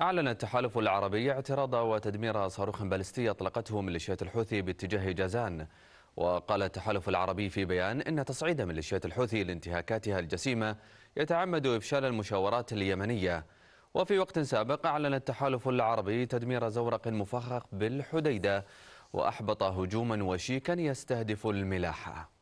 أعلن التحالف العربي اعتراض وتدمير صاروخ بالستي أطلقته ميليشيات الحوثي باتجاه جازان وقال التحالف العربي في بيان أن تصعيد ميليشيات الحوثي لانتهاكاتها الجسيمة يتعمد إفشال المشاورات اليمنية وفي وقت سابق أعلن التحالف العربي تدمير زورق مفخخ بالحديدة وأحبط هجوما وشيكا يستهدف الملاحة